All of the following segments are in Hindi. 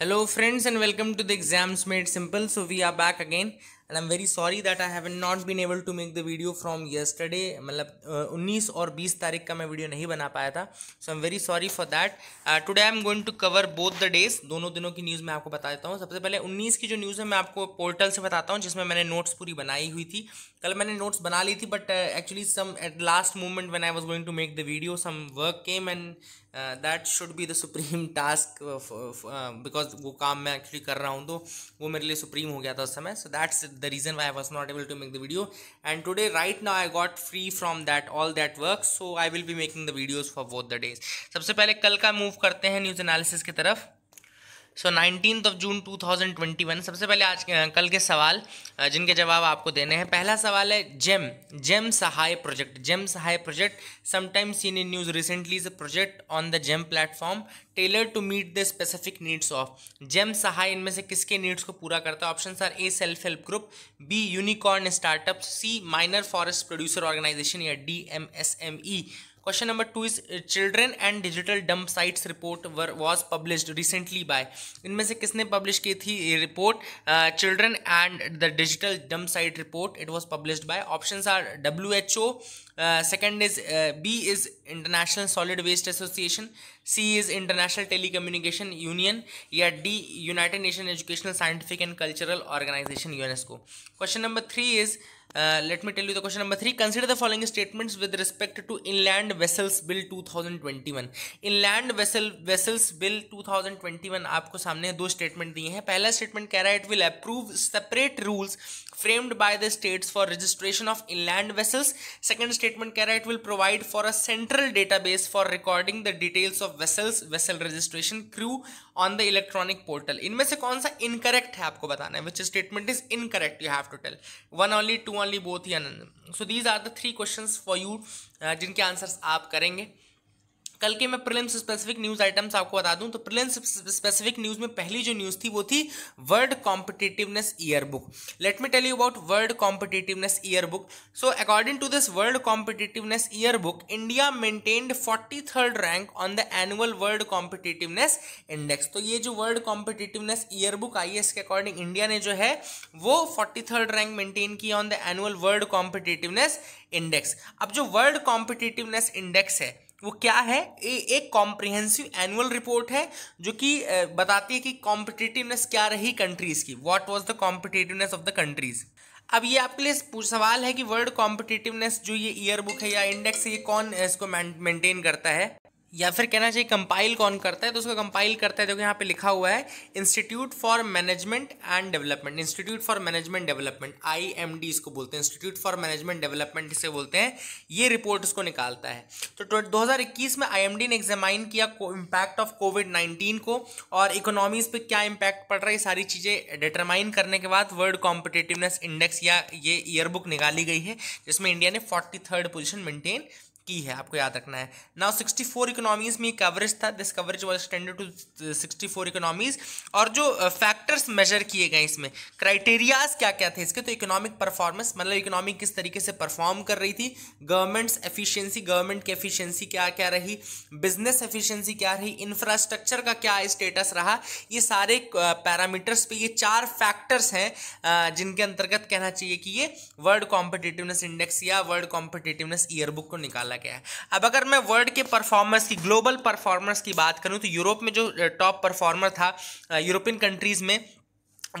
Hello friends and welcome to the exams made simple. So we are back again. And I am very sorry that I have not been able to make the video from yesterday मतलब उन्नीस और बीस तारीख का मैं वीडियो नहीं बना पाया था so I am very sorry for that today I am going to cover both the days दोनों दिनों की न्यूज़ मैं आपको बता देता हूँ सबसे पहले उन्नीस की जो न्यूज़ है मैं आपको पोर्टल से बताता हूँ जिसमें मैंने नोट्स पूरी बनाई हुई थी कल मैंने नोट्स बना ली थी but actually some at last moment when I was going to make the video some work came and that should be the supreme task because वो काम मैं एक्चुअली कर रहा हूँ तो वो मेरे लिए सुप्रीम हो गया था उस समय so that's the reason why i was not able to make the video and today right now i got free from that all that work so i will be making the videos for both the days सबसे पहले कल का move करते हैं news analysis की तरफ सो नाइनटीन ऑफ जून 2021 सबसे पहले आज कल के सवाल जिनके जवाब आपको देने हैं पहला सवाल है GeM GeM Sahay project GeM Sahay project sometimes seen in news recently is a project on the GeM platform tailor to meet the specific needs of GeM Sahay इनमें से किसके नीड्स को पूरा करता है option are A self help group B unicorn startup C minor forest producer organisation या D M S M E Question number two is uh, children and digital dump sites report were was published recently by इनमें से किसने publish की थी ये report uh, children and the digital dump site report it was published by options are WHO uh, second is uh, B is International Solid Waste Association C is International Telecommunication Union या D United Nation Educational Scientific and Cultural Organization UNESCO question number three is let me tell you the question number three consider the following statements with respect to inland vessels bill 2021 thousand vessel vessels bill 2021 आपको सामने दो स्टेटमेंट दिए हैं पहला स्टेटमेंट कह रहा है it will approve separate rules framed by the states for registration of inland vessels second statement keh raha it will provide for a central database for recording the details of vessels vessel registration crew on the electronic portal se kaun sa incorrect hai aapko batana hai which statement is incorrect you have to tell one only two only both yeah so these are the three questions for you uh, jinke answers aap karenge कल के मैं प्रिलिम्स स्पेसिफिक न्यूज़ आइटम्स आपको बता दूं तो प्रिलिम्स स्पेसिफिक न्यूज़ में पहली जो न्यूज़ थी वो थी world competitiveness year book let me tell you about world competitiveness year book so according to this world competitiveness year book India maintained forty third rank on the annual world competitiveness index तो ये जो वर्ल्ड कॉम्पिटिटिवनेस ईयर बुक आई है इसके अकॉर्डिंग इंडिया ने जो है वो फोर्टी थर्ड रैंक मेंटेन किया on the annual world competitiveness index अब जो वर्ल्ड कॉम्पिटिटिवनेस इंडेक्स है वो क्या है ए, एक कॉम्प्रिहेंसिव एनुअल रिपोर्ट है जो कि बताती है कि कॉम्पिटेटिवनेस क्या रही कंट्रीज़ की what was the competitiveness of the countries अब ये आपके लिए सवाल है कि वर्ल्ड कॉम्पिटेटिवनेस जो ये ईयर बुक है या इंडेक्स है ये कौन इसको मेंटेन करता है या फिर कहना चाहिए कंपाइल कौन करता है तो उसको कंपाइल करता है देखो यहाँ पे लिखा हुआ है institute for management and development institute for management development IMD इसको बोलते हैं इंस्टीट्यूट फॉर मैनेजमेंट डेवलपमेंट इसे बोलते हैं ये रिपोर्ट इसको निकालता है तो दो में आई ने एग्जामाइन किया इम्पैक्ट ऑफ कोविड नाइन्टीन को और इकोनॉमीज पर क्या इम्पैक्ट पड़ रहा है ये सारी चीज़ें डिटरमाइन करने के बाद वर्ल्ड कॉम्पिटेटिवनेस इंडेक्स या ये ईयरबुक निकाली गई है जिसमें इंडिया ने फोर्टी पोजीशन मेंटेन की है आपको याद रखना है नाउ 64 इकोनॉमीज में कवरेज था this coverage was extended to 64 economies और जो फैक्टर्स uh, मेजर किए गए इसमें क्राइटेरियाज क्या क्या थे इसके तो इकोनॉमिक परफॉर्मेंस मतलब इकोनॉमिक किस तरीके से परफॉर्म कर रही थी गवर्नमेंट्स एफिशिएंसी गवर्नमेंट की एफिशिएंसी क्या क्या रही बिजनेस एफिशिएंसी क्या रही इंफ्रास्ट्रक्चर का क्या स्टेटस रहा ये सारे पैरामीटर्स uh, पे ये चार फैक्टर्स हैं uh, जिनके अंतर्गत कहना चाहिए कि ये वर्ल्ड कॉम्पिटेटिवनेस इंडेक्स या वर्ल्ड कॉम्पिटेटिवनेस ईयरबुक को निकाला गया है अब अगर मैं वर्ल्ड के परफॉर्मर्स की ग्लोबल परफॉर्मर्स की बात करूँ तो यूरोप में जो टॉप परफॉर्मर था यूरोपियन कंट्रीज़ में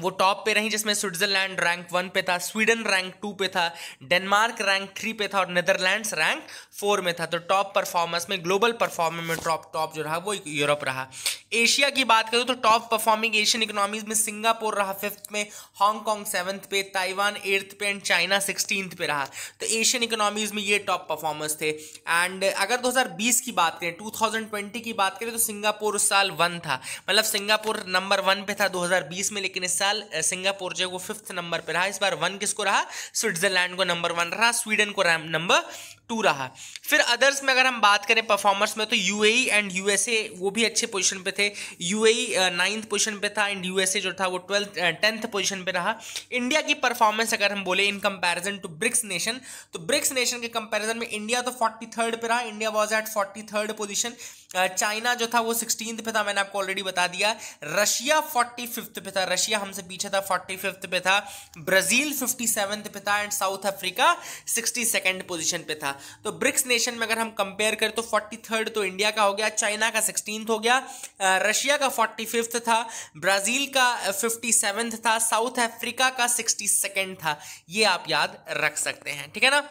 वो टॉप पे रही जिसमें स्विट्जरलैंड रैंक वन पे था स्वीडन रैंक टू पे था डेनमार्क रैंक थ्री पे था और नेदरलैंड्स रैंक फोर में था तो टॉप परफॉर्मेंस में ग्लोबल परफॉर्मेंस में टॉप टॉप जो रहा वो यूरोप रहा एशिया की बात करूँ तो टॉप परफॉर्मिंग एशियन इकोनॉमीज में सिंगापुर रहा फिफ्थ में हांगकॉन्ग सेवन्थ पे ताइवान एट्थ पे एंड चाइना सिक्सटीन पे रहा तो एशियन इकोनॉमीज में ये टॉप परफॉर्मर्स थे एंड अगर 2020 की बात करें 2020 की बात करें तो सिंगापुर उस साल वन था मतलब सिंगापुर नंबर वन पे था 2020 में लेकिन इस साल फिलहाल सिंगापुर जो है वो फिफ्थ नंबर पर रहा इस बार वन किसको रहा स्विट्जरलैंड को नंबर वन रहा स्वीडन को नंबर टू रहा फिर अदर्स में अगर हम बात करें परफॉर्मर्स में तो यूएई एंड यूएसए वो भी अच्छे पोजीशन पे थे यूएई नाइन्थ पोजीशन पे था एंड यूएसए जो था वो ट्वेल्थ टेंथ पोजीशन पे रहा इंडिया की परफॉर्मेंस अगर हम बोले in comparison to BRICS nation तो ब्रिक्स नेशन के कंपैरिजन में इंडिया तो फोर्टी थर्ड पे रहा India was at forty third position China जो था वो सिक्सटीन पे था मैंने आपको ऑलरेडी बता दिया रशिया फोर्टी फिफ्थ पे था रशिया हमसे पीछे था फोर्टी फिफ्थ पे था ब्राज़ील फिफ्टी सेवन्थ पे था and South Africa sixty second position पे था तो ब्रिक्स नेशन में अगर हम कंपेयर करें तो फोर्टी थर्ड तो इंडिया का हो गया चाइना का सिक्सटीन हो गया रशिया का फोर्टी फिफ्थ था ब्राज़ील का फिफ्टी सेवेंथ था साउथ अफ्रीका का सिक्सटी सेकेंड था ये आप याद रख सकते हैं ठीक है ना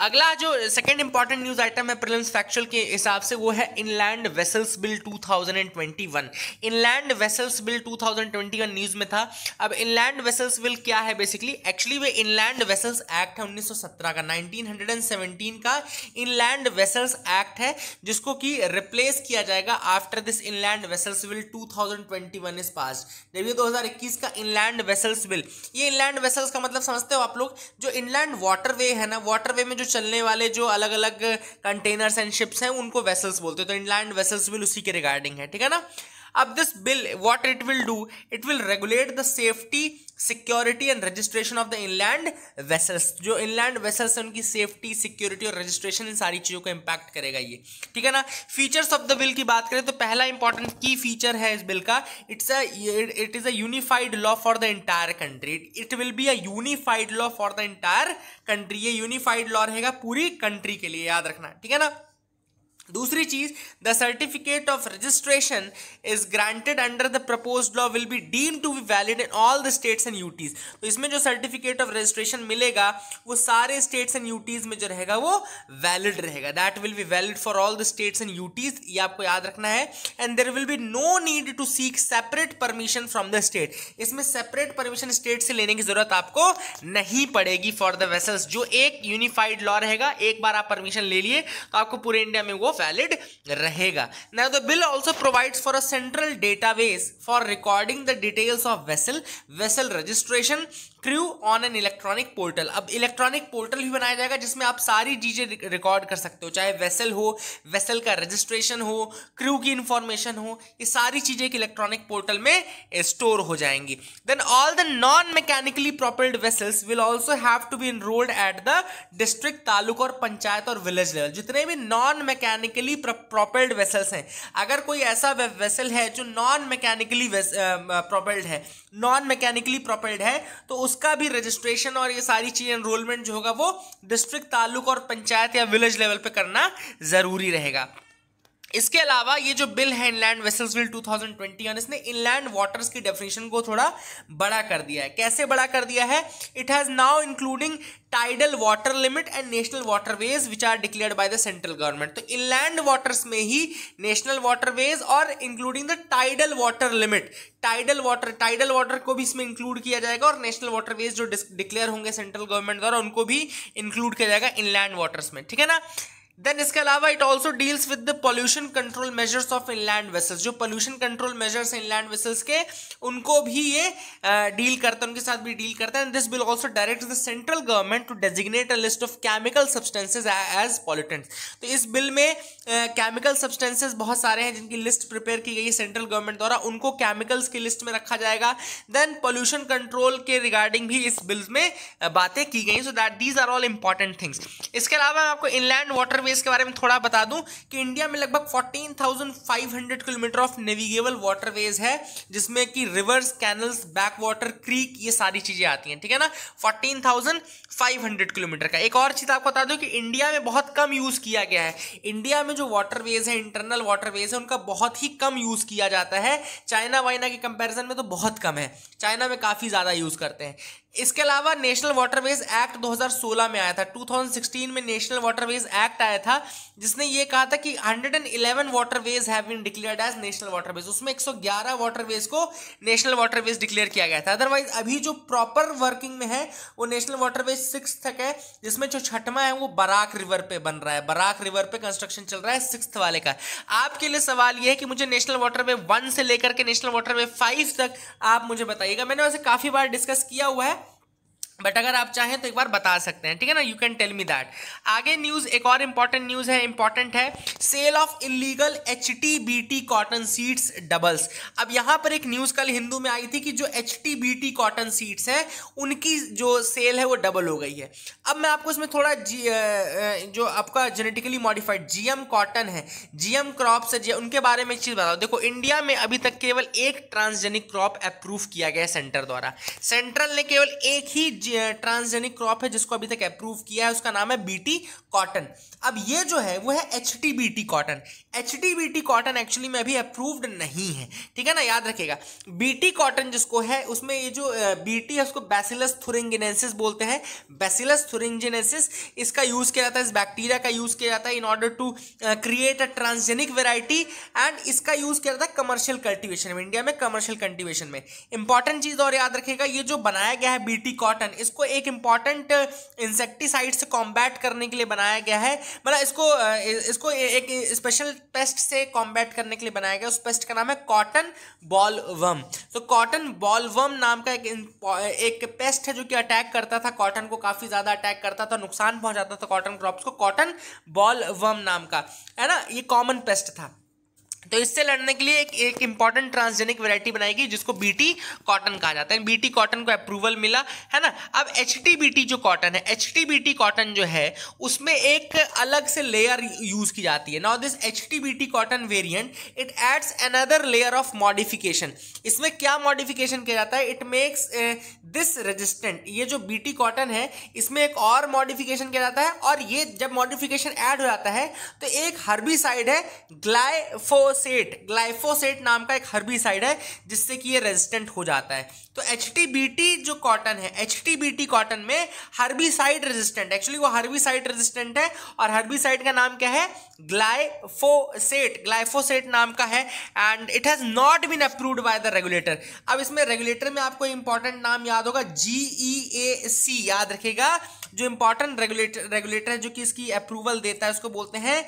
अगला जो सेकंड इंपॉर्टेंट न्यूज आइटम है प्रिलिम्स फैक्चुअल के हिसाब से वो है inland vessels bill 2021 inland vessels bill 2021 news में था अब इनलैंड वेसल्स बिल क्या है बेसिकली एक्चुअली वे इनलैंड वेसल्स एक्ट है 1917 का 1917 का इनलैंड वेसल्स एक्ट है जिसको कि रिप्लेस किया जाएगा after this inland vessels bill 2021 is pass जब ये 2021 का इनलैंड वेसल्स बिल ये इनलैंड वेसल्स का मतलब समझते हो आप लोग जो इनलैंड वाटरवे है ना वाटरवे में जो चलने वाले जो अलग अलग कंटेनर्स एंड शिप्स हैं उनको वेसल्स बोलते हैं तो इनलैंड वेसल्स भी उसी के रिगार्डिंग है ठीक है ना अब this bill what it will do it will regulate the safety security and registration of the inland vessels जो इनलैंड वेसल्स हैं उनकी सेफ्टी सिक्योरिटी और रजिस्ट्रेशन इन सारी चीज़ों को इम्पैक्ट करेगा ये ठीक है ना फीचर्स ऑफ द बिल की बात करें तो पहला इंपॉर्टेंट की फीचर है इस बिल का it's a it is a unified law for the entire country it will be a unified law for the entire country ये यूनिफाइड लॉ रहेगा पूरी कंट्री के लिए याद रखना ठीक है ना दूसरी चीज the certificate of registration is granted under the propose law will be deem to be valid in all the states and UTs तो इसमें जो सर्टिफिकेट ऑफ रजिस्ट्रेशन मिलेगा वो सारे स्टेट्स एंड यूटीज में जो रहेगा वो वैलिड रहेगा that will be valid for all the states and UTs ये आपको याद रखना है and there will be no need to seek separate permission from the state इसमें सेपरेट परमिशन स्टेट से लेने की जरूरत आपको नहीं पड़ेगी फॉर द वेसल्स जो एक यूनिफाइड लॉ रहेगा एक बार आप परमिशन ले लिए तो आपको पूरे इंडिया में वो valid now the bill also provides for a central database for recording the details of vessel vessel registration crew on an electronic portal अब इलेक्ट्रॉनिक पोर्टल भी बनाया जाएगा जिसमें आप सारी चीज़ें रिकॉर्ड कर सकते हो चाहे वेसल हो वेसल का रजिस्ट्रेशन हो क्रू की इंफॉर्मेशन हो ये सारी चीज़ें एक इलेक्ट्रॉनिक पोर्टल में स्टोर हो जाएंगी then all the non mechanically propelled vessels will also have to be enrolled at the district taluk और पंचायत और विलेज लेवल जितने भी नॉन मैकेनिकली प्रॉपर्ड वेसल्स हैं अगर कोई ऐसा वेसल है जो नॉन मैकेनिकली प्रॉपर्ड है नॉन मैकेनिकली प्रॉपर्ड है तो उस उसका भी रजिस्ट्रेशन और ये सारी चीज़ एनरोलमेंट जो होगा वो डिस्ट्रिक्ट तालुक और पंचायत या विलेज लेवल पे करना ज़रूरी रहेगा इसके अलावा ये जो बिल है इनलैंड वेसल्स बिल 2020 थाउजेंड इसने इनलैंड वाटर्स की डेफिनेशन को थोड़ा बड़ा कर दिया है कैसे बड़ा कर दिया है it has now including tidal water limit and national waterways which are declared by the central government तो इनलैंड वाटर्स में ही नेशनल वाटरवेज और including the tidal water limit tidal water tidal water को भी इसमें इंक्लूड किया जाएगा और नेशनल वाटरवेज जो डिक्लेयर होंगे सेंट्रल गवर्नमेंट द्वारा उनको भी इंक्लूड किया जाएगा इनलैंड वाटर्स में ठीक है ना देन इसके अलावा it also deals with the pollution control measures of inland vessels जो pollution control measures inland vessels के उनको भी ये डील uh, करता है उनके साथ भी डील करता है and this will also direct the central government to designate a list of chemical substances as pollutants तो इस बिल में केमिकल सब्सटेंसेस बहुत सारे हैं जिनकी लिस्ट प्रिपेयर की गई है सेंट्रल गवर्नमेंट द्वारा उनको केमिकल्स की लिस्ट में रखा जाएगा देन पोल्यूशन कंट्रोल के रिगार्डिंग भी इस बिल्स में बातें की गई so that these are all important things इसके अलावा मैं आपको इनलैंड वाटरवेज के बारे में थोड़ा बता दूं कि इंडिया में लगभग fourteen kilometre of navigable waterways है जिसमें कि rivers canals back water creek ये सारी चीज़ें आती हैं ठीक है ना फोर्टीन थाउजेंड 500 किलोमीटर का एक और चीज़ आपको बता दूं कि इंडिया में बहुत कम यूज़ किया गया है इंडिया में जो वाटरवेज है इंटरनल वाटरवेज है उनका बहुत ही कम यूज़ किया जाता है चाइना वाइना के कंपैरिजन में तो बहुत कम है चाइना में काफ़ी ज़्यादा यूज़ करते हैं इसके अलावा नेशनल वाटरवेज एक्ट 2016 में आया था 2016 में नेशनल वाटरवेज एक्ट आया था जिसने ये कहा था कि 111 waterways have been declared as national waterways उसमें 111 वाटरवेज को नेशनल वाटरवेज डिक्लेयर किया गया था अदरवाइज अभी जो प्रॉपर वर्किंग में है वो नेशनल वाटरवेज सिक्स तक है जिसमें जो छठवा है वो बराक रिवर पे बन रहा है बराक रिवर पे कंस्ट्रक्शन चल रहा है सिक्स वाले का आपके लिए सवाल ये है कि मुझे नेशनल वाटरवे वन से लेकर के नेशनल वाटरवे फाइव तक आप मुझे बताइएगा मैंने वैसे काफ़ी बार डिस्कस किया हुआ है बट अगर आप चाहें तो एक बार बता सकते हैं ठीक है ना you can tell me that आगे न्यूज़ एक और इंपॉर्टेंट न्यूज़ है इंपॉर्टेंट है sale of illegal H T B T cotton seeds doubles अब यहां पर एक न्यूज़ कल हिंदू में आई थी कि जो H T B T cotton seeds हैं उनकी जो सेल है वो डबल हो गई है अब मैं आपको इसमें थोड़ा जी जो आपका genetically modified G M cotton है जी एम क्रॉप्स जी, उनके बारे में एक चीज़ बताओ देखो इंडिया में अभी तक केवल एक ट्रांसजेनिक क्रॉप अप्रूव किया गया है सेंटर द्वारा सेंट्रल ने केवल एक ही ट्रांसजेनिक क्रॉप है जिसको अभी तक अप्रूव किया है उसका नाम है बीटी कॉटन अब ये जो है वो है H T B T cotton H T B T cotton actually में अभी अप्रूव्ड नहीं है ठीक है ना याद रखेगा बीटी कॉटन जिसको है उसमें ये जो बीटी है उसको बैसिलस थुरिंगिनेसिस बोलते हैं बैसिलस थुरिंगिनेसिस इसका यूज़ किया जाता है इस बैक्टीरिया का यूज़ किया जाता है in order to create a transgenic variety and इसका यूज़ किया जाता है कमर्शियल कल्टिवेशन में इंडिया में कमर्शियल कल्टिवेशन में इंपॉर्टेंट चीज़ और याद रखेगा ये जो बनाया गया है बीटी कॉटन इसको एक इम्पॉर्टेंट इंसेक्टिसाइड uh, से कॉम्बैट करने के लिए बनाया गया है मतलब इसको uh, इसको एक स्पेशल पेस्ट से कॉम्बैट करने के लिए बनाया गया उस पेस्ट का नाम है कॉटन बॉल वर्म तो कॉटन बॉल वर्म नाम का एक uh, एक पेस्ट है जो कि अटैक करता था कॉटन को काफ़ी ज़्यादा अटैक करता था नुकसान पहुंचाता था कॉटन क्रॉप्स को कॉटन बॉल वर्म नाम का है ना ये कॉमन पेस्ट था तो इससे लड़ने के लिए एक एक इंपॉर्टेंट ट्रांसजेनिक वैरायटी बनाई गई जिसको बीटी कॉटन कहा जाता है बीटी कॉटन को अप्रूवल मिला है ना अब एच बीटी जो कॉटन है एच बीटी कॉटन जो है उसमें एक अलग से लेयर यूज की जाती है now this H BT cotton variant it adds another layer of modification इसमें क्या मॉडिफिकेशन किया जाता है इट मेक्स दिस रजिस्टेंट ये जो बी कॉटन है इसमें एक और मॉडिफिकेशन किया जाता है और ये जब मॉडिफिकेशन एड हो जाता है तो एक हर्बी है ग्लाइफो ग्लाइफोसेट ग्लाइफोसेट नाम का एक हर्बिसाइड है जिससे कि ये रेजिस्टेंट हो जाता है तो एच जो कॉटन है एच कॉटन में हर्बिसाइड रेजिस्टेंट एक्चुअली वो हर्बिसाइड रेजिस्टेंट है और हर्बिसाइड का नाम क्या है ग्लाइफोसेट ग्लाइफोसेट नाम का है and it has not been approved by the regulator अब इसमें रेगुलेटर में आपको इंपॉर्टेंट नाम याद होगा जी ई ए सी याद रखेगा जो इंपॉर्टेंट रेगुलेटर रेगुलेटर है जो कि इसकी अप्रूवल देता है उसको बोलते हैं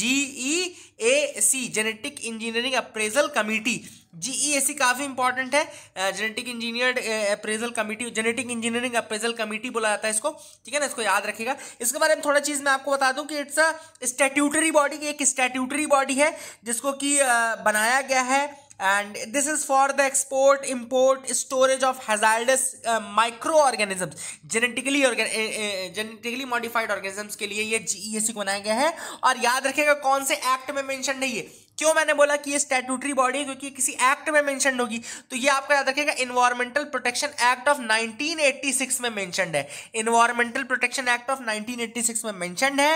G E e A C genetic engineering appraisal committee GEAC काफ़ी इंपॉर्टेंट है genetic engineer appraisal committee genetic engineering appraisal committee बोला जाता है इसको ठीक है ना इसको याद रखिएगा इसके बारे में थोड़ा चीज़ मैं आपको बता दूं कि इट्स अ स्टैट्यूटरी बॉडी एक स्टैट्यूटरी बॉडी है जिसको कि बनाया गया है and this is for the export import storage of hazardous uh, microorganisms genetically organ uh, uh, genetically modified organisms के लिए ये जीएससी को e बनाया गया है और याद रखिएगा कौन से एक्ट में मैंशन नहीं है क्यों मैंने बोला कि ये स्टैट्यूटरी बॉडी है क्योंकि किसी एक्ट में मेंशन होगी तो ये आपका याद रखेगा इन्वायरमेंटल प्रोटेक्शन एक्ट ऑफ 1986 में मेंशन है इन्वायरमेंटल प्रोटेक्शन एक्ट ऑफ 1986 में मेंशन है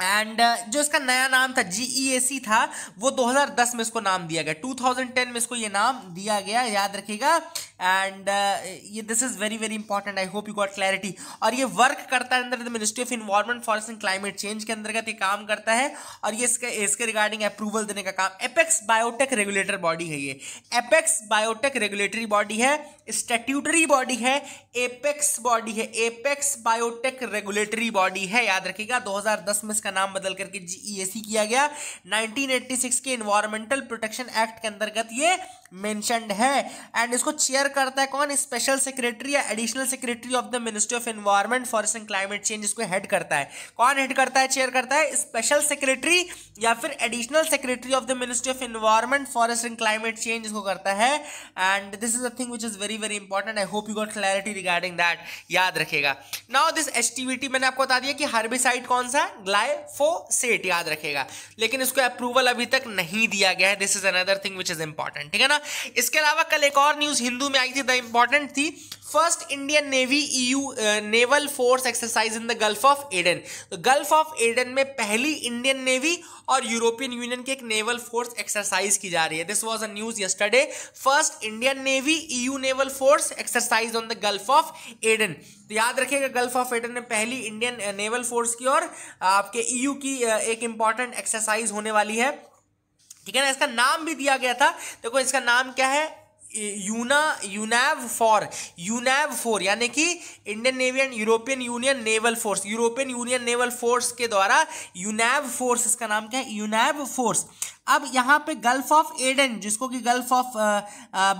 एंड uh, जो इसका नया नाम था जी e था वो 2010 में इसको नाम दिया गया 2010 में इसको ये नाम दिया गया याद रखिएगा एंड uh, ये this is very very important I hope you got clarity और ये वर्क करता है अंदर the ministry of environment forest and climate change के अंतर्गत ये काम करता है और ये इसके इसके रिगार्डिंग अप्रूवल देने का काम एपेक्स बायोटेक रेगुलेटर बॉडी है ये एपेक्स बायोटेक रेगुलेटरी बॉडी है स्टेट्यूटरी बॉडी है एपेक्स बॉडी है एपेक्स बायोटेक रेगुलेटरी बॉडी है याद रखिएगा दो में इसका नाम बदल करके जीईएसी e किया गया 1986 के इन्वायरमेंटल प्रोटेक्शन एक्ट के अंतर्गत ये मेंशनड है एंड इसको चेयर करता है कौन स्पेशल सेक्रेटरी या additional secretary of the ministry of environment forest and climate change इसको हेड करता है कौन हेड करता है चेयर करता है स्पेशल सेक्रेटरी या फिर additional secretary of the ministry of environment forest and climate change इसको करता है and this is a thing which is very very important I hope you got clarity regarding that याद रखेगा नाउ दिस एच मैंने आपको बता दिया कि हर्बिसाइड कौन सा ग्लाइफोसेट याद रखेगा लेकिन इसको अप्रूवल अभी तक नहीं दिया गया है this is another thing which is important ठीक है ना इसके अलावा कल एक और न्यूज़ हिंदू में आई थी द इंपॉर्टेंट थी first Indian Navy EU Naval force exercise in the Gulf of Aden तो गल्फ ऑफ एडन में पहली इंडियन नेवी और यूरोपियन यूनियन की एक नेवल फोर्स एक्सरसाइज की जा रही है this was a news yesterday first Indian Navy EU Naval force exercise on the Gulf of Aden तो याद रखिएगा गल्फ ऑफ एडन में पहली इंडियन नेवल फोर्स की और आपके ईयू e की uh, एक इंपॉर्टेंट एक्सरसाइज होने वाली है ठीक है ना इसका नाम भी दिया गया था देखो इसका नाम क्या है यूना यूनैव फॉर यूनैव फोर यानी कि Indian Navy and European Union Naval Force European Union Naval force के द्वारा यूनैव फोर्स इसका नाम क्या है यूनैव फोर्स अब यहाँ पे गल्फ ऑफ एडन जिसको कि गल्फ ऑफ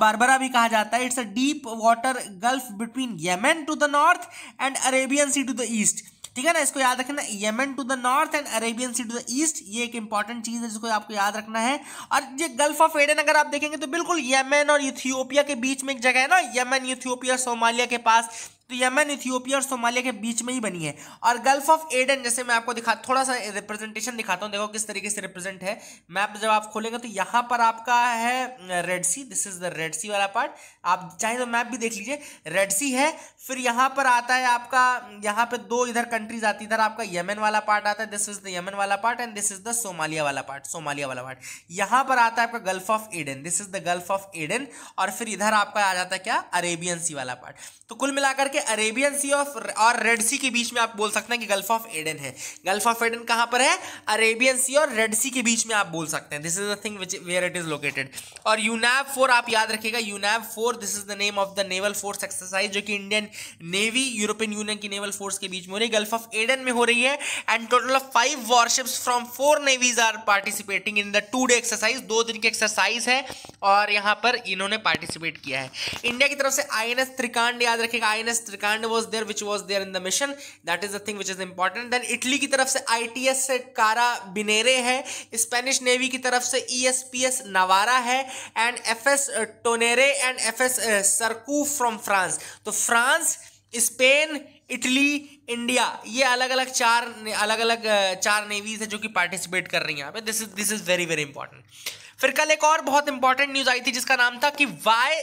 बारबरा भी कहा जाता है it's a deep water gulf between Yemen to the north and Arabian Sea to the east ठीक है ना इसको याद रखना Yemen to the north and Arabian Sea to the east ये एक इंपॉर्टेंट चीज़ है जिसको आपको याद रखना है और ये गल्फ ऑफ एडन अगर आप देखेंगे तो बिल्कुल यमन और इथियोपिया के बीच में एक जगह है ना यमन इथियोपिया सोमालिया के पास तो यमन इथियोपिया और सोमालिया के बीच में ही बनी है और गल्फ ऑफ एडन जैसे मैं आपको दिखा थोड़ा सा रिप्रेजेंटेशन दिखाता हूँ देखो किस तरीके से रिप्रेजेंट है मैप जब आप खोलेंगे तो यहाँ पर आपका है Red Sea this is the Red Sea वाला पार्ट आप चाहे तो मैप भी देख लीजिए रेड सी है फिर यहाँ पर आता है आपका यहाँ पर दो इधर कंट्रीज आती इधर आपका यमन वाला पार्ट आता है दिस इज द यमन वाला part and this is the Somalia वाला पार्ट सोमालिया वाला पार्ट यहाँ पर आता है आपका Gulf of Aden this is the Gulf of Aden और फिर इधर आपका आ जाता है क्या अरेबियन सी वाला पार्ट तो कुल मिलाकर के अरेबियन सी ऑफ और रेड सी के बीच में आप बोल सकते हैं कि गल्फ ऑफ एडन है गल्फ ऑफ एडन कहाँ पर है अरेबियन सी और रेड सी के बीच में आप बोल सकते हैं this is the thing which where it is located और यूनैब फोर आप याद रखिएगा EUNAVFOR this is the name of the naval force exercise जो कि इंडियन नेवी यूरोपियन यूनियन की नेवल फोर्स के बीच में हो रही है गल्फ ऑफ एडन में हो रही है and total of five warships from four navies are participating in the two day exercise दो दिन की एक्सरसाइज है और यहाँ पर इन्होंने पार्टिसिपेट किया है इंडिया की तरफ से आई एन एस त्रिकांड याद रखेगा I N S Trikand was there which was there in the mission that is the thing which is important then Italy की तरफ से आई टी एस कारा बिनेरे है स्पेनिश नेवी की तरफ से E S P S Navarra है and F S Tonnerre and F S Surcouf from France तो फ्रांस स्पेन इटली इंडिया ये अलग अलग चार अलग अलग चार नेवीज है जो कि पार्टिसिपेट कर रही हैं this is this is very very important फिर कल एक और बहुत इंपॉर्टेंट न्यूज आई थी जिसका नाम था कि वाई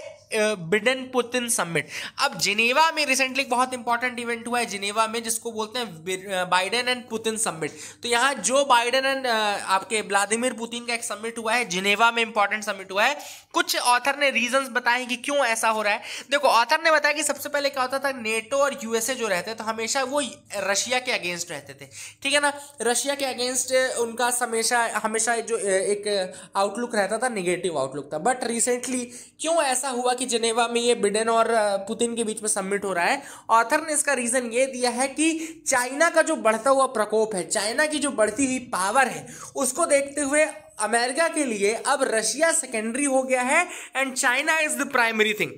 बिडन पुतिन समिट अब जिनेवा में रिसेंटली एक बहुत इंपॉर्टेंट इवेंट हुआ है जिनेवा में जिसको बोलते हैं बाइडेन एंड पुतिन समिट तो यहाँ जो बाइडेन एंड आपके व्लादिमिर पुतिन का एक समिट हुआ है जिनेवा में इंपॉर्टेंट समिट हुआ है कुछ ऑथर ने रीजंस बताए कि क्यों ऐसा हो रहा है देखो ऑथर ने बताया कि सबसे पहले क्या होता था नेटो और यूएसए जो रहते हैं तो हमेशा वो वो रशिया के अगेंस्ट रहते थे ठीक है ना रशिया के अगेंस्ट उनका हमेशा हमेशा जो एक आउटलुक रहता था निगेटिव आउटलुक था बट रिसेंटली क्यों ऐसा हुआ कि जिनेवा में ये बिडेन और पुतिन के बीच में सबमिट हो रहा है ऑथर ने इसका रीज़न ये दिया है कि चाइना का जो बढ़ता हुआ प्रकोप है चाइना की जो बढ़ती हुई पावर है उसको देखते हुए अमेरिका के लिए अब रशिया सेकेंडरी हो गया है and China is the primary thing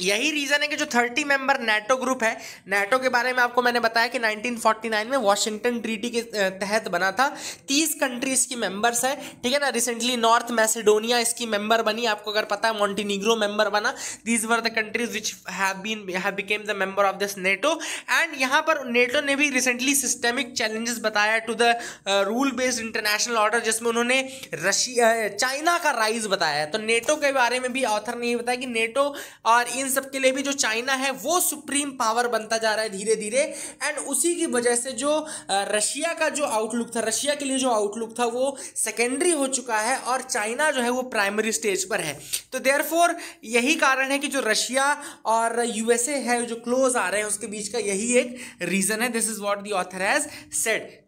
यही रीज़न है कि जो थर्टी मेंबर नेटो ग्रुप है नेटो के बारे में आपको मैंने बताया कि 1949 में वॉशिंगटन ट्रीटी के तहत बना था तीस कंट्रीज की मेंबर्स है ठीक है ना रिसेंटली नॉर्थ मैसेडोनिया इसकी मेंबर बनी आपको अगर पता है मॉन्टीनिग्रो मेंबर बना these were the countries which have been have become the member of this NATO and यहाँ पर नेटो ने भी रिसेंटली सिस्टमिक चैलेंजेस बताया to the rule based international order जिसमें उन्होंने रशिया चाइना का राइज बताया तो नेटो के बारे में भी ऑथर ने यह बताया कि नेटो और इन इन सब के लिए भी जो चाइना है वो सुप्रीम पावर बनता जा रहा है धीरे धीरे एंड उसी की वजह से जो रशिया का जो आउटलुक था रशिया के लिए जो आउटलुक था वो सेकेंडरी हो चुका है और चाइना जो है वो प्राइमरी स्टेज पर है तो देयरफॉर यही कारण है कि जो रशिया और यूएसए है जो क्लोज आ रहे हैं उसके बीच का यही एक रीज़न है this is what the author has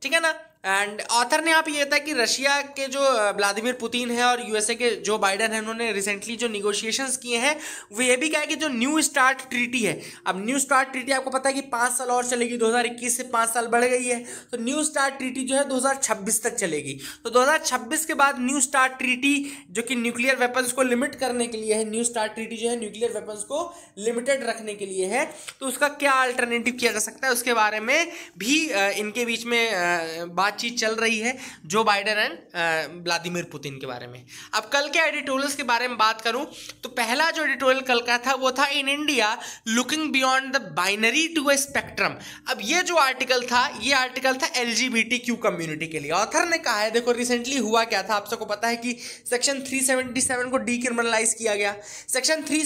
ठीक है ना एंड ऑथर ने आप ये था कि रशिया के जो व्लादिमिर पुतिन है और यूएसए के जो बाइडन है उन्होंने रिसेंटली जो निगोशिएशंस किए हैं वो ये भी कहा कि जो न्यू स्टार्ट ट्रीटी है अब न्यू स्टार्ट ट्रीटी आपको पता है कि पाँच साल और चलेगी 2021 से पाँच साल बढ़ गई है तो न्यू स्टार्ट ट्रीटी जो है 2026 तक चलेगी तो दो के बाद न्यू स्टार्ट ट्रीटी जो कि न्यूक्लियर वेपन्स को लिमिट करने के लिए है न्यू स्टार्ट ट्रीटी जो है न्यूक्लियर वेपन्स को लिमिटेड रखने के लिए है तो उसका क्या अल्टरनेटिव किया जा सकता है उसके बारे में भी इनके बीच में बात बातचीत चल रही है जो बाइडन एंड व्लादिमिर पुतिन के बारे में अब कल के एडिटोरियल्स के बारे में बात करूं तो पहला जो एडिटोरियल कल का था वो था in India looking beyond the binary to a spectrum अब ये जो आर्टिकल था ये आर्टिकल था एल कम्युनिटी के लिए ऑथर ने कहा है देखो रिसेंटली हुआ क्या था आप सबको पता है कि सेक्शन थ्री को डीक्रिमिनलाइज किया गया सेक्शन थ्री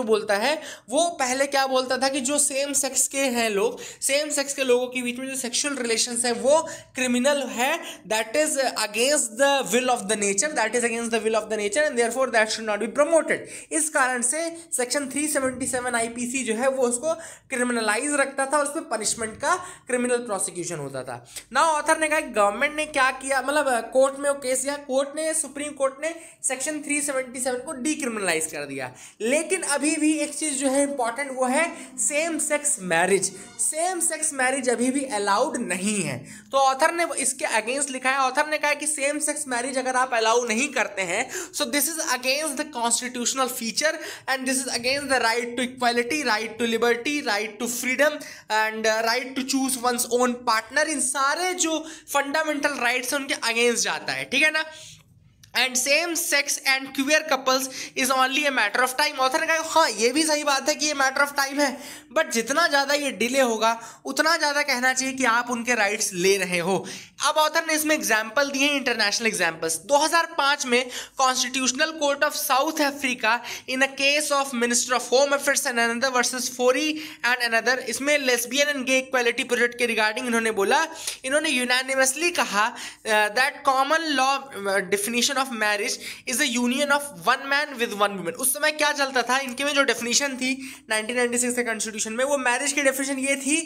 जो बोलता है वो पहले क्या बोलता था कि जो सेम सेक्स के हैं लोग सेम सेक्स के लोगों के बीच में जो सेक्सुअल रिलेशन है वो क्रिमिनल है that is against the will of the nature that is against the will of the nature and therefore that should not be promoted इस कारण से सेक्शन 377 आईपीसी जो है वो उसको क्रिमिनलाइज रखता था और उस पर पनिशमेंट का क्रिमिनल प्रोसिक्यूशन होता था ना ऑथर ने कहा गवर्नमेंट ने क्या किया मतलब कोर्ट uh, में वो केस किया कोर्ट ने सुप्रीम कोर्ट ने सेक्शन 377 को डिक्रिमिनलाइज कर दिया लेकिन अभी भी एक चीज़ जो है इंपॉर्टेंट वो है same sex marriage same sex marriage अभी भी अलाउड नहीं है तो ऑथर ने इसके अगेंस्ट लिखा है ऑथर ने कहा है कि सेम सेक्स मैरिज अगर आप अलाउ नहीं करते हैं so this is against the constitutional feature and this is against the right to equality right to liberty right to freedom and right to choose one's own partner इन सारे जो फंडामेंटल राइट्स हैं उनके अगेंस्ट जाता है ठीक है ना and same sex and queer couples is only a matter of time author ने कहा हाँ ये भी सही बात है कि ये मैटर ऑफ टाइम है बट जितना ज़्यादा ये डिले होगा उतना ज़्यादा कहना चाहिए कि आप उनके राइट्स ले रहे हो अब ऑथर ने इसमें एग्जाम्पल दिए हैं इंटरनेशनल एग्जाम्पल्स 2005 में constitutional court of South Africa in a case of minister of home affairs and another versus Fourie and another इसमें lesbian and gay equality project के रिगार्डिंग इन्होंने बोला इन्होंने यूनानिमसली कहा that common law definition of marriage is a union of one man with one woman उस समय क्या चलता था इनके में जो डेफिनेशन थी 1996 के कॉन्स्टिट्यूशन में वो मैरिज की डेफिनेशन ये थी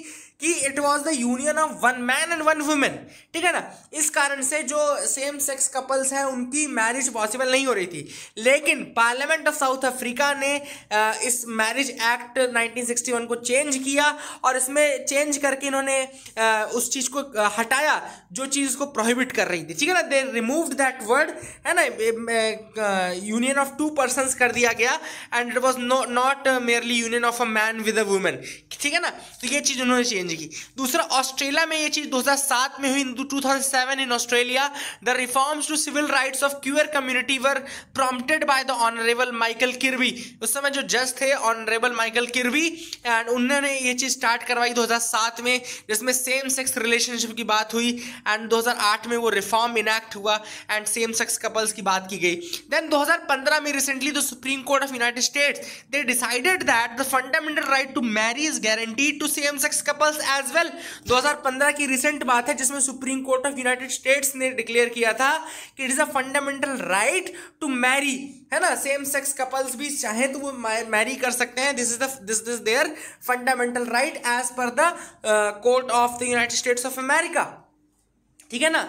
कि it was the union of one man and one woman ठीक है ना इस कारण से जो सेम सेक्स कपल्स हैं उनकी मैरिज पॉसिबल नहीं हो रही थी लेकिन पार्लियामेंट ऑफ साउथ अफ्रीका ने uh, इस मैरिज एक्ट 1961 को चेंज किया और इसमें चेंज करके इन्होंने uh, उस चीज़ को uh, हटाया जो चीज़ को प्रोहिबिट कर रही थी ठीक है ना दे रिमूव्ड दैट वर्ड है ना यूनियन ऑफ टू पर्सन कर दिया गया and it was not merely union of a man with a woman ठीक है ना तो ये चीज़ उन्होंने चेंज की दूसरा ऑस्ट्रेलिया में ये चीज़ 2007 में हुई 2007 in Australia the reforms to civil rights of queer community were prompted by the honourable Michael Kirby उस समय जो जज थे ऑनरेबल माइकल किरवी एंड उन्होंने ये चीज़ स्टार्ट करवाई 2007 में जिसमें सेम सेक्स रिलेशनशिप की बात हुई एंड 2008 में वो रिफॉर्म इनैक्ट हुआ and same sex couple couples की बात की गई देन 2015 में recently the supreme court of United States they decided that the fundamental right to marry is guaranteed to same sex couples as well 2015 की रिसेंट बात है जिसमें supreme court of United States ने डिक्लेयर किया था कि it is a fundamental right to marry है ना सेम सेक्स कपल्स भी चाहे तो वो मैरी कर सकते हैं this is the this is their fundamental right as per the court of the United States of America ठीक है ना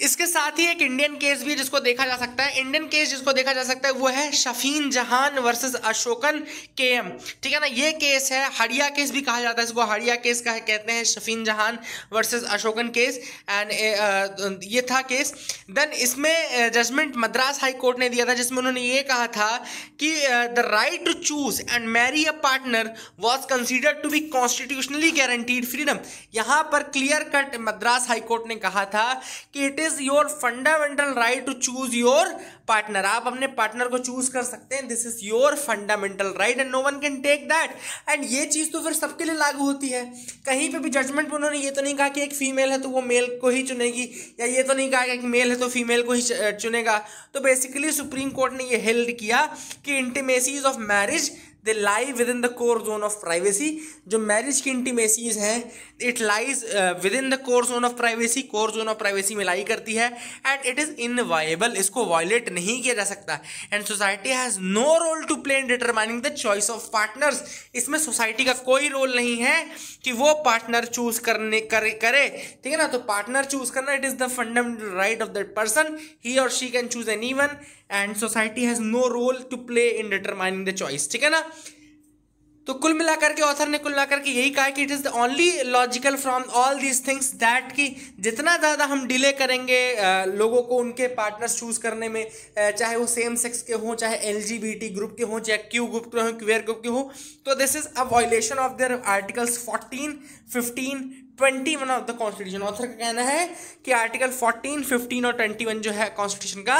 इसके साथ ही एक इंडियन केस भी जिसको देखा जा सकता है इंडियन केस जिसको देखा जा सकता है वो है शफीन जहान वर्सेस अशोकन के एम ठीक है ना ये केस है हड़िया केस भी कहा जाता है इसको हड़िया केस का कहते हैं शफीन जहान वर्सेस अशोकन केस एंड ये था केस देन इसमें जजमेंट मद्रास हाई कोर्ट ने दिया था जिसमें उन्होंने ये कहा था कि the right to choose and marry a partner was considered to be constitutionally guaranteed freedom यहाँ पर क्लियर कट मद्रास हाईकोर्ट ने कहा था कि it is your fundamental right to choose your partner आप अपने पार्टनर को चूज कर सकते हैं this is your fundamental right and no one can take that and ये चीज़ तो फिर सबके लिए लागू होती है कहीं पे भी जजमेंट में उन्होंने ये तो नहीं कहा कि एक फीमेल है तो वो मेल को ही चुनेगी या ये तो नहीं कहा कि एक मेल है तो फीमेल को ही चुनेगा तो बेसिकली सुप्रीम कोर्ट ने ये हेल्ड किया कि intimacies of marriage they lie within the core zone of privacy जो मैरिज की इंटीमेसीज हैं it lies within the core zone of privacy core zone of privacy में लाई करती है एंड इट इज़ इनवाइबल इसको वायलेट नहीं किया जा सकता and society has no role to play in determining the choice of partners इसमें सोसाइटी का कोई रोल नहीं है कि वो पार्टनर चूज करने करे करे ठीक है ना तो पार्टनर चूज करना it is the fundamental right of that person ही और she can choose anyone and society has no role to play in determining the choice ठीक है ना तो कुल मिलाकर के ऑथर ने कुल मिलाकर के यही कहा कि it is the only logical from all these things that कि जितना ज़्यादा हम डिले करेंगे लोगों को उनके पार्टनर्स चूज करने में चाहे वो सेम सेक्स के हों चाहे एल ग्रुप के हों चाहे क्यू ग्रुप के हों क्वेयर ग्रुप के हों तो this is a violation of their articles fourteen fifteen twenty one of the constitution author का कहना है कि आर्टिकल फोर्टीन फिफ्टीन और ट्वेंटी वन जो है कॉन्स्टिट्यूशन का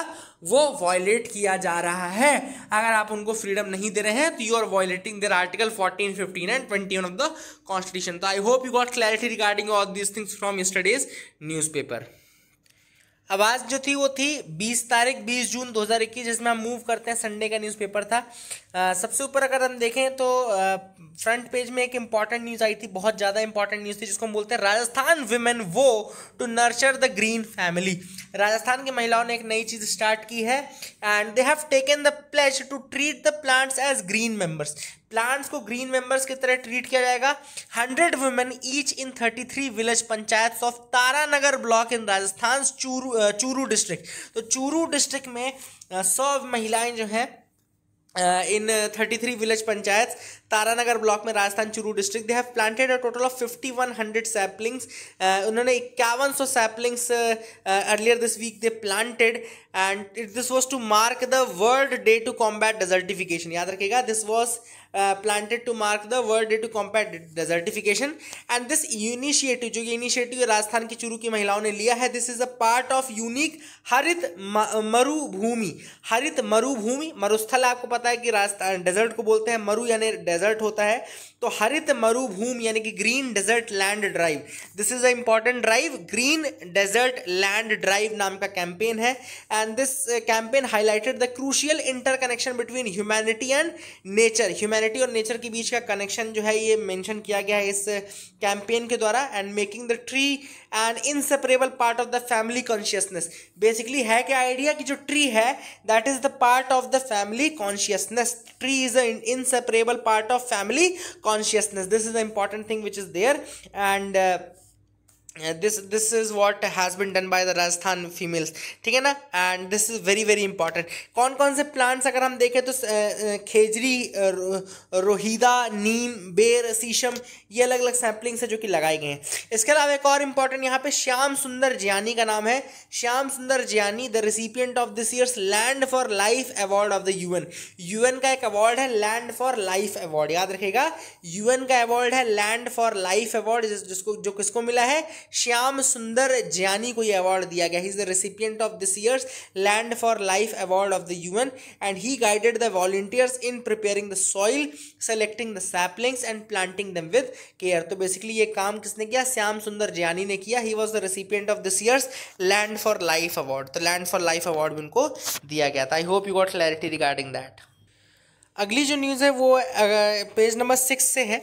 वो वॉयलेट किया जा रहा है अगर आप उनको फ्रीडम नहीं दे रहे हैं तो you are violating their article fourteen fifteen and twenty one of the constitution तो I hope you got clarity regarding all this things from studies newspaper आवाज़ जो थी वो थी 20 तारीख 20 जून 2021 जिसमें हम मूव करते हैं संडे का न्यूज़पेपर था आ, सबसे ऊपर अगर हम देखें तो आ, फ्रंट पेज में एक इंपॉर्टेंट न्यूज़ आई थी बहुत ज़्यादा इंपॉर्टेंट न्यूज़ थी जिसको हम बोलते हैं Rajasthan women vow to nurture the green family Rajasthan की महिलाओं ने एक नई चीज़ स्टार्ट की है and they have taken the pledge to treat the plants as green members plants को ग्रीन मेंबर्स की तरह ट्रीट किया जाएगा hundred women each in thirty three village panchayat of Taranagar block in Rajasthan Churu Churu district तो चूरू डिस्ट्रिक्ट में सौ महिलाएं जो हैं in thirty three village panchayat Taranagar block में Rajasthan Churu district they have planted a total of fifty one hundred saplings उन्होंने इक्यावन सौ saplings earlier this week they planted and it this was to mark the world day to combat desertification याद रखेगा this was planted to mark the world day to combat desertification and this initiative जो कि इनिशिएटिव राजस्थान की चुरू की महिलाओं ने लिया है this is a part of unique Harit Marubhoomi हरित मरुभूमि मरुस्थल आपको पता है कि राजस्थान डेजर्ट को बोलते हैं मरु यानी डेजर्ट होता है तो हरित मरुभूमि यानी कि green desert land drive this is a important drive green desert land drive नाम का कैंपेन है and this campaign highlighted the crucial interconnection between humanity and nature human humanity और नेचर के बीच का कनेक्शन जो है ये मेंशन किया गया है इस कैंपेन के द्वारा and making the tree and inseparable part of the family consciousness basically है क्या आइडिया कि जो ट्री है that is the part of the family consciousness tree is a inseparable part of family consciousness this is the important thing which is there and this this is what has been done by the Rajasthan females ठीक है ना and this is very very important कौन कौन से प्लांट्स अगर हम देखें तो खेजरी रोहिदा नीम बेर शीशम ये अलग अलग सैम्पलिंग्स से जो कि लगाए गए हैं इसके अलावा एक और इंपॉर्टेंट यहाँ पे श्याम सुंदर जियानी का नाम है Shyam Sundar Jiyani the recipient of this year's land for life award of the U N U N का एक अवार्ड है लैंड फॉर लाइफ अवार्ड याद रखेगा यू एन का अवार्ड है लैंड फॉर लाइफ अवार्ड जिसको जो किसको मिला है श्याम सुंदर ज्ञानी को ये अवार्ड दिया गया he is the recipient of this year's land for life award of the UN and he guided the volunteers in preparing the soil selecting the saplings and planting them with care तो बेसिकली ये काम किसने किया श्याम सुंदर ज्ञानी ने किया he was the recipient of this year's land for life award तो लैंड फॉर लाइफ अवार्ड भी उनको दिया गया था I hope you got clarity regarding that अगली जो न्यूज़ है वो पेज नंबर सिक्स से है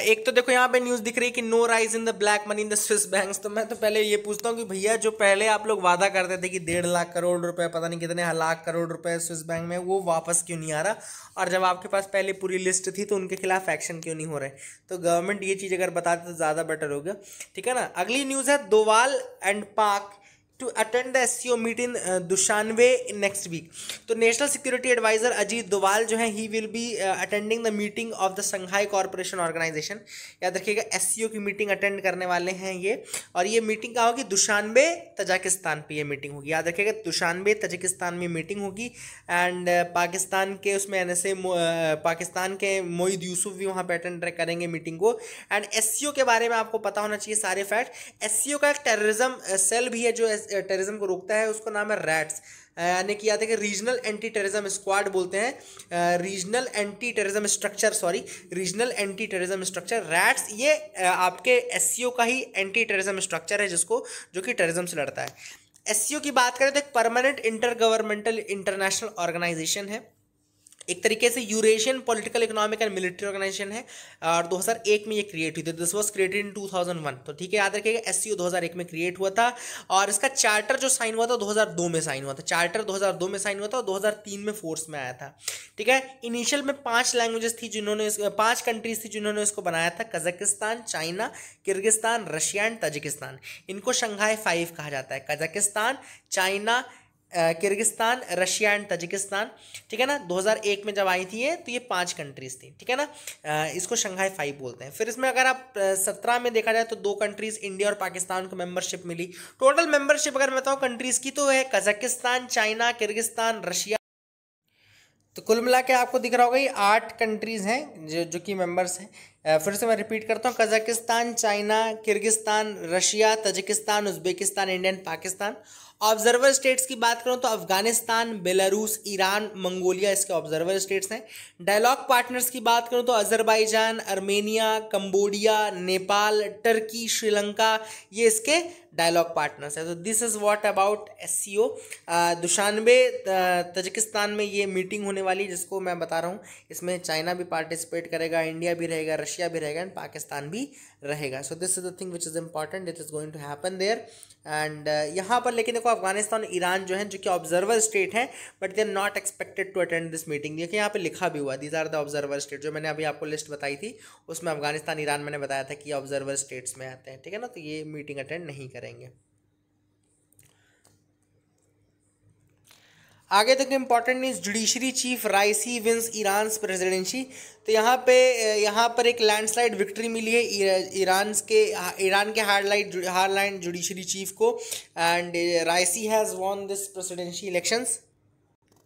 एक तो देखो यहाँ पे न्यूज़ दिख रही है कि no rise in the black money in the Swiss banks तो मैं तो पहले ये पूछता हूँ कि भैया जो पहले आप लोग वादा करते थे कि डेढ़ लाख करोड़ रुपए पता नहीं कितने लाख करोड़ रुपए स्विस बैंक में वो वापस क्यों नहीं आ रहा और जब आपके पास पहले पूरी लिस्ट थी तो उनके खिलाफ एक्शन क्यों नहीं हो रहे तो गवर्नमेंट ये चीज़ अगर बताते तो ज़्यादा बेटर होगा ठीक है ना अगली न्यूज़ है Doval and Pak to attend the S C O meet in Dushanbe next week तो national security adviser Ajit Doval जो है he will be attending the meeting of the Shanghai corporation organisation याद रखिएगा एस सी ओ की मीटिंग अटेंड करने वाले हैं ये और ये मीटिंग कहाँ होगी दुशानबे तजाकिस्तान पर यह मीटिंग होगी याद रखिएगा दुशानबे तजाकिस्तान में मीटिंग होगी एंड पाकिस्तान uh, के उसमें एन एस ए पाकिस्तान के मोईद यूसुफ भी वहाँ पर अटेंड करेंगे मीटिंग को एंड एस सी ओ के बारे में आपको पता होना चाहिए सारे फैक्ट एस सी ओ का एक टेररिज्म सेल uh, भी है जो टेररिज्म को रोकता है उसका नाम है रैट्स यानी कि याद है कि रीजनल एंटी टेररिज्म स्क्वाड बोलते हैं regional anti terrorism structure sorry regional anti terrorism structure RATS ये आपके एस का ही एंटी टेररिज्म स्ट्रक्चर है जिसको जो कि टेररिज्म से लड़ता है एस की बात करें तो एक permanent inter governmental international organisation है एक तरीके से Eurasian political economic and military organisation है और 2001 में ये क्रिएट हुई थी दिस वॉज क्रिएटेड इन 2001 तो ठीक है याद रखिएगा एस 2001 में क्रिएट हुआ था और इसका चार्टर जो साइन हुआ था 2002 में साइन हुआ था चार्टर 2002 में साइन हुआ था और 2003 में फोर्स में आया था ठीक है इनिशियल में पाँच लैंग्वेजेस थी जिन्होंने पाँच कंट्रीज थी जिन्होंने इसको बनाया था Kazakhstan China Kyrgyzstan Russia and Tajikistan इनको शंघाई फाइव कहा जाता है Kazakhstan China Kyrgyzstan Russia and Tajikistan ठीक है ना 2001 में जब आई थी ये तो ये पांच कंट्रीज़ थी ठीक है ना इसको शंघाई फाइव बोलते हैं फिर इसमें अगर आप सत्रह में देखा जाए तो दो कंट्रीज़ इंडिया और पाकिस्तान को मेंबरशिप मिली टोटल मेंबरशिप अगर मैं बताऊँ कंट्रीज़ की तो है कजाकिस्तान चाइना किर्गिस्तान रशिया तो कुल मिला के आपको दिख रहा होगा ये आठ कंट्रीज़ हैं जो जो कि मेंबर्स हैं फिर से मैं रिपीट करता हूँ Kazakhstan China Kyrgyzstan Russia Tajikistan Uzbekistan Indian Pakistan observer states की बात करूं तो अफगानिस्तान बेलारूस ईरान मंगोलिया इसके ऑब्जर्वर स्टेट्स हैं डायलॉग पार्टनर्स की बात करूं तो Azerbaijan Armenia Cambodia Nepal Turkey Sri Lanka ये इसके डायलॉग पार्टनर्स है तो this is what about S C O Dushanbe uh, Tajikistan में ये मीटिंग होने वाली जिसको मैं बता रहा हूँ इसमें चाइना भी पार्टिसिपेट करेगा इंडिया भी रहेगा रशिया भी रहेगा एंड पाकिस्तान भी रहेगा so this is the thing which is important it is going to happen there and यहाँ पर लेकिन देखो अफगानिस्तान ईरान जो है जो कि ऑब्जर्वर स्टेट हैं but they are not expected to attend this meeting देखिए यहाँ पे लिखा भी हुआ these are the observer state जो मैंने अभी आपको लिस्ट बताई थी उसमें अफगानिस्तान ईरान मैंने बताया था कि ऑब्जर्वर स्टेट्स में आते हैं ठीक है ना तो ये मीटिंग अटेंड नहीं करें करेंगे आगे तक important news judiciary chief Raisi wins Iran presidency तो यहाँ पे यहाँ पर एक लैंडस्लाइड विक्ट्री मिली है ईरान के ईरान के हार्ड लाइन जुडिशरी चीफ को and Raisi has won this presidency elections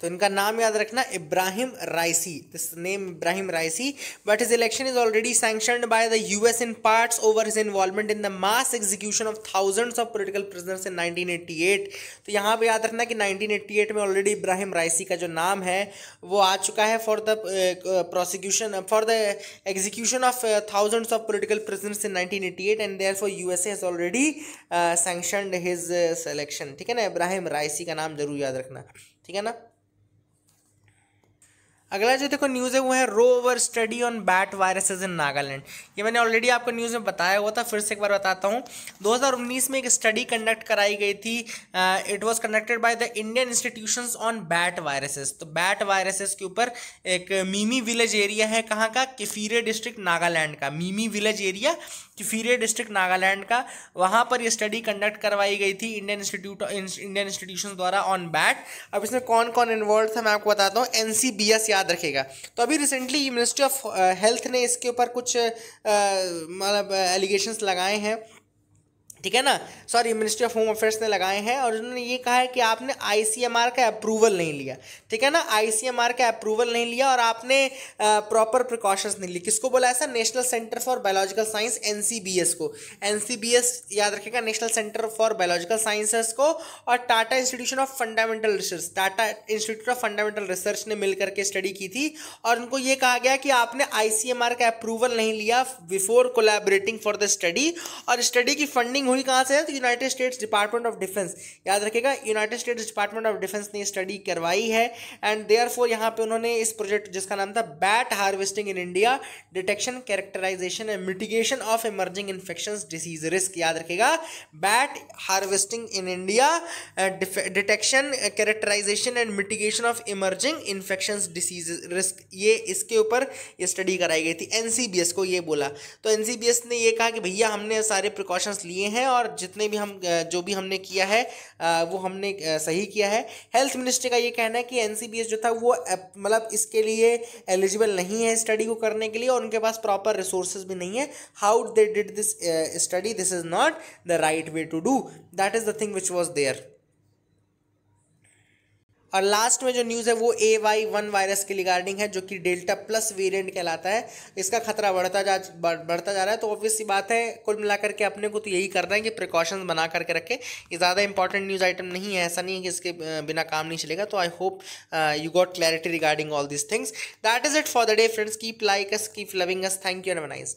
तो इनका नाम याद रखना Ibrahim Raisi this name Ibrahim Raisi but his election is already sanction by the US in parts over his involvement in the mass execution of thousands of political prisoners in 1988 तो यहाँ पे याद रखना कि 1988 में ऑलरेडी इब्राहिम राइसी का जो नाम है वो आ चुका है for the prosecution for the execution of thousands of political prisoners in nineteen eighty eight and there for U S has already sanction his selection ठीक है ना इब्राहिम राइसी का नाम जरूर याद रखना ठीक है ना अगला जो देखो न्यूज़ है वो है rover study on bat viruses in Nagaland ये मैंने ऑलरेडी आपको न्यूज़ में बताया हुआ था फिर से एक बार बताता हूँ 2019 में एक स्टडी कंडक्ट कराई गई थी it was conducted by the Indian institutions on bat viruses तो बैट वायरसेस के ऊपर एक मीमी विलेज एरिया है कहाँ का किफीरे डिस्ट्रिक्ट नागालैंड का Mimi village area Kiphire district Nagaland का वहाँ पर यह स्टडी कंडक्ट करवाई गई थी इंडियन इंस्टीट्यूट इंडियन इंस्टीट्यूशन द्वारा ऑन बैट अब इसमें कौन कौन इन्वॉल्व था मैं आपको बताता हूँ एन बी एस याद रखेगा तो अभी रिसेंटली मिनिस्ट्री ऑफ हेल्थ ने इसके ऊपर कुछ uh, मतलब एलिगेशंस uh, लगाए हैं ठीक है ना sorry ministry of home affairs ने लगाए हैं और उन्होंने ये कहा है कि आपने आईसीएमआर का अप्रूवल नहीं लिया ठीक है ना आईसीएमआर का अप्रूवल नहीं लिया और आपने प्रॉपर प्रिकॉशंस नहीं लिए किसको बोला ऐसा national centre for biological science NCBS को एनसीबीएस याद रखेगा national centre for biological sciences को और Tata institution of fundamental research Tata institute of fundamental research ने मिल करके स्टडी की थी और उनको ये कहा गया कि आपने आई का अप्रूवल नहीं लिया before collaborating for the study और स्टडी की फंडिंग स्टडिंग हुई कहाँ से है तो United States Department of Defense याद रखेगा United States Department of Defense ने स्टडी करवाई है एंड देयर फोर यहाँ पर उन्होंने इस प्रोजेक्ट जिसका नाम था bat harvesting in India detection characterisation and mitigation of emerging infection disease risk याद रखेगा bat harvesting in India detection characterisation and mitigation of emerging infection disease risk ये इसके ऊपर स्टडी कराई गई थी एन को ये बोला तो एन ने ये कहा कि भैया हमने सारे प्रिकॉशंस लिए हैं हैं और जितने भी हम जो भी हमने किया है वो हमने सही किया है हेल्थ मिनिस्ट्री का ये कहना है कि एन जो था वो मतलब इसके लिए एलिजिबल नहीं है स्टडी को करने के लिए और उनके पास प्रॉपर रिसोर्सेज भी नहीं है how they did this study this is not the right way to do that is the thing which was there और लास्ट में जो न्यूज़ है वो ए वाई वन वायरस के रिगार्डिंग है जो कि डेल्टा प्लस वेरिएंट कहलाता है इसका खतरा बढ़ता जा बढ़ता जा रहा है तो ऑब्वियस सी बात है कुल मिलाकर के अपने को तो यही करना है कि प्रिकॉशंस बना करके रखें ये ज़्यादा इंपॉर्टेंट न्यूज़ आइटम नहीं है ऐसा नहीं है कि इसके बिना काम नहीं चलेगा तो I hope you got clarity regarding all this things that is it for the day friends keep like us keep loving us thank you and nice day